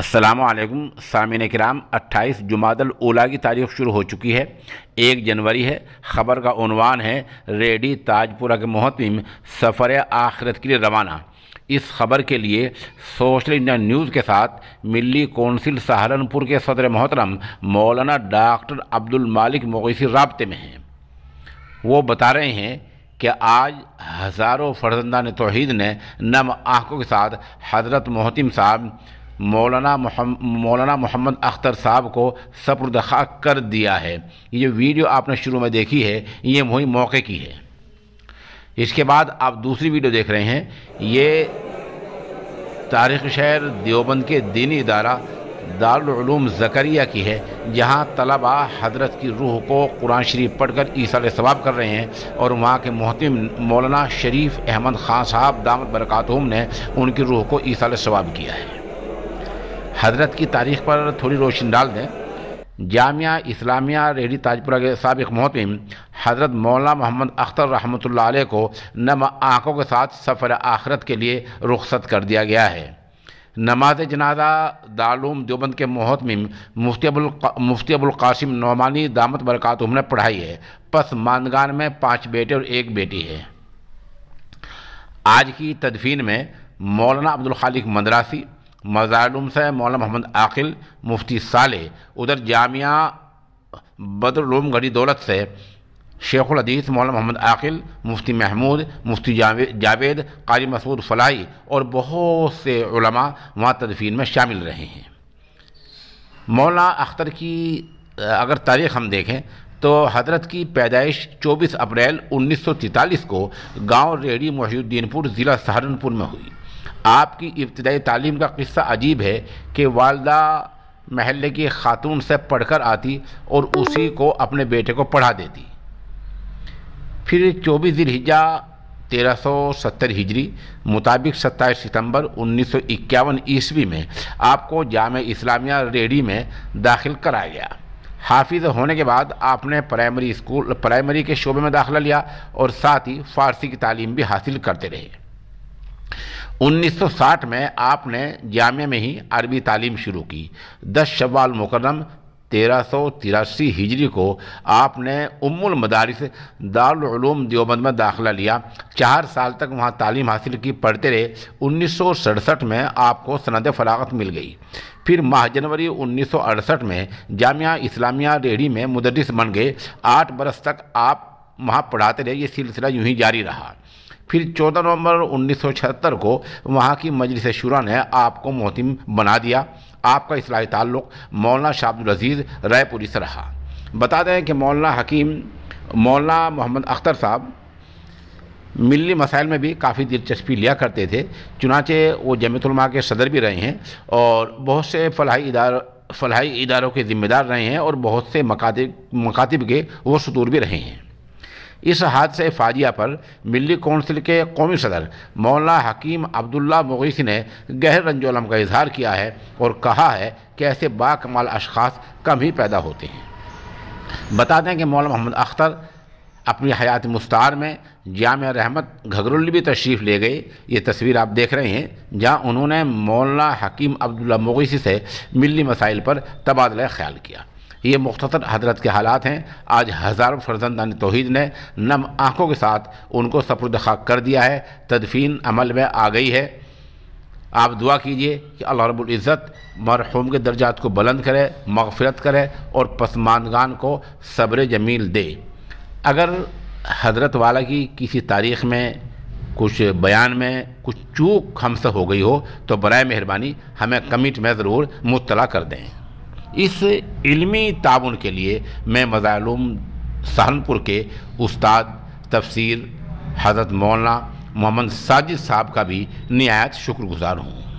असलम सामिन कराम अट्ठाईस जुमादल ओला की तारीख शुरू हो चुकी है एक जनवरी है ख़बर का उनवान है रेडी ताजपुरा के मोहतम सफ़र आखिरत के लिए रवाना इस खबर के लिए सोशल इंडिया न्यूज़ के साथ मिली कौंसिल सहारनपुर के सदर मोहतरम मौलाना डॉक्टर अब्दुल मालिक मोसी रबते में हैं वो बता रहे हैं कि आज हज़ारों फर्जंदा तोहद ने नम आँखों के साथ हज़रत मोहतम साहब मौलाना मौलाना मोहम्मद अख्तर साहब को सपुरद कर दिया है ये जो वीडियो आपने शुरू में देखी है ये वही मौके की है इसके बाद आप दूसरी वीडियो देख रहे हैं ये तारीख शहर देवबंद के दीनी इदारा दारूम जकरिया की है जहाँ तलबा हजरत की रूह को कुरान शरीफ पढ़कर ईसा सवाब कर रहे हैं और वहाँ के मोहतम मौलाना शरीफ अहमद ख़ान साहब दामद बरक़ातहम ने उनकी रूह को ईसा सवाब किया है हज़रत की तारीख़ पर थोड़ी रोशनी डाल दें जामिया इस्लामिया रेडी ताजपुरा के सबक मोहतम हज़रत मौलाना मोहम्मद अख्तर रहमत को नम आँखों के साथ सफ़र आखरत के लिए रुखसत कर दिया गया है नमाज जनाजा दारूम देवबंद के मोहतम मुफ्ती अबुलकासिम नौमानी दामत बरक़ात ने पढ़ाई है पस मानगान में पाँच बेटे और एक बेटी है आज की तदफीन में मौलाना अब्दुल खालिक मद्रासी मज़ारुम से मौलाना मोहम्मद आकिल मुफ्ती साले उधर जामिया बदरुम घड़ी दौलत से शेख उदीस मौलाना मोहम्मद आकिल मुफ्ती महमूद मुफ्ती जावे जावेद कारी मसूद फलाई और बहुत से उलमा वहाँ तदफीन में शामिल रहे हैं मौला अख्तर की अगर तारीख हम देखें तो हजरत की पैदाइश 24 अप्रैल 1943 को गांव रेडी मोहुद्दीनपुर ज़िला सहारनपुर में हुई आपकी इब्तदाई तालीम का किस्सा अजीब है कि वालदा महल की खातून से पढ़कर आती और उसी को अपने बेटे को पढ़ा देती फिर चौबीस हिजा तेरह सौ सत्तर हिजरी मुताबिक सत्ताईस सितंबर उन्नीस सौ इक्यावन ईस्वी में आपको जाम इस्लामिया रेडी में दाखिल कराया गया हाफिज होने के बाद आपने प्राइमरी स्कूल प्राइमरी के शोबे में दाखिला लिया और साथ ही फ़ारसी की तालीम भी हासिल करते रहे 1960 में आपने जामिया में ही अरबी तालीम शुरू की दस शवाल मुकरम तेरह सौ तिरासी हिजरी को आपने उम्मुल मदारिस दारूम देवबंद में दाखिला लिया चार साल तक वहाँ तालीम हासिल की पढ़ते रहे उन्नीस में आपको सनद फरागत मिल गई फिर माह जनवरी उन्नीस में जामिया इस्लामिया रेडी में मुदरस बन गए आठ बरस तक आप वहाँ पढ़ाते रहे ये सिलसिला यूँ ही जारी रहा फिर 14 नवंबर 1976 को वहाँ की मजलिस शुरा ने आपको मोहतिम बना दिया आपका इसलाही ताल्लुक मौलाना शाहब्दुल अजीज़ रायपुरी से रहा बता दें कि मौलाना हकीम मौलाना मोहम्मद अख्तर साहब मिली मसाइल में भी काफ़ी दिलचस्पी लिया करते थे चुनाचे वो जमतुलमा के सदर भी रहे हैं और बहुत से फलाही इदार फलाही इदारों के ज़िम्मेदार रहे हैं और बहुत से मकातब मकातब के वो सतूर भी रहे हैं इस हादसे फाजिया पर मिली कौंसिल के कौमी सदर मौलाना हकीम अब्दुल्ला मुगैसी ने गहर रंजोलम का इजहार किया है और कहा है कि ऐसे बाकमाल अशखास कम ही पैदा होते हैं बता दें कि मौलाना मोहम्मद अख्तर अपनी हयात मुस्तार में जाम रहमत घगरुल भी तशरीफ़ ले गए ये तस्वीर आप देख रहे हैं जहाँ उन्होंने मौलाना हकीम अब्दुल्ला मुगैसी से मिली मसाइल पर तबादला ख्याल किया ये मुख्तर हजरत के हालात हैं आज हज़ारों फर्जंदान तोहद ने नम आँखों के साथ उनको सपुरद खाक कर दिया है तदफीन अमल में आ गई है आप दुआ कीजिए कि अल्लाह रब्बुल इज़्ज़त मरहूम के दर्जात को बुलंद करे मगफ़रत करे और पसमानगान को सब्र जमील दे अगर हजरत वाला की किसी तारीख़ में कुछ बयान में कुछ चूक हमसे हो गई हो तो बर मेहरबानी हमें कमिट में ज़रूर मुतला कर दें इस इल्मी ताउन के लिए मैं मज़ालूम सहनपुर के उस्ताद तफसीर हज़रत मौलाना मोहम्मद साजिद साहब का भी नहायत शुक्रगुजार हूँ